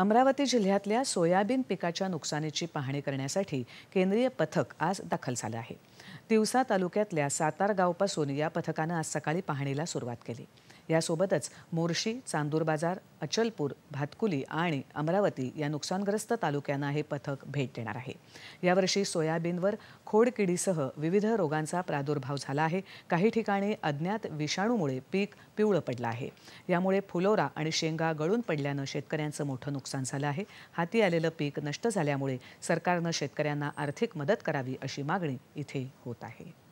अमरावती जिल्ह्यातल्या सोयाबीन पिकाच्या नुकसानीची पाहणी करण्यासाठी केंद्रीय पथक आज दाखल झालं आहे दिवसा तालुक्यातल्या गावपासून या पथकानं आज सकाळी पाहणीला सुरुवात केली यासोबतच मोर्शी चांदूर बाजार अचलपूर भातकुली आणि अमरावती या नुकसानग्रस्त तालुक्यांना हे पथक भेट देणार आहे यावर्षी सोयाबीनवर खोडकिडीसह विविध रोगांचा प्रादुर्भाव झाला आहे काही ठिकाणी अज्ञात विषाणूमुळे पीक पिवळं पडलं आहे यामुळे फुलोरा आणि शेंगा गळून पडल्यानं शेतकऱ्यांचं मोठं नुकसान झालं आहे हाती आलेलं पीक नष्ट झाल्यामुळे सरकारनं शेतकऱ्यांना आर्थिक मदत करावी अशी मागणी इथे होत आहे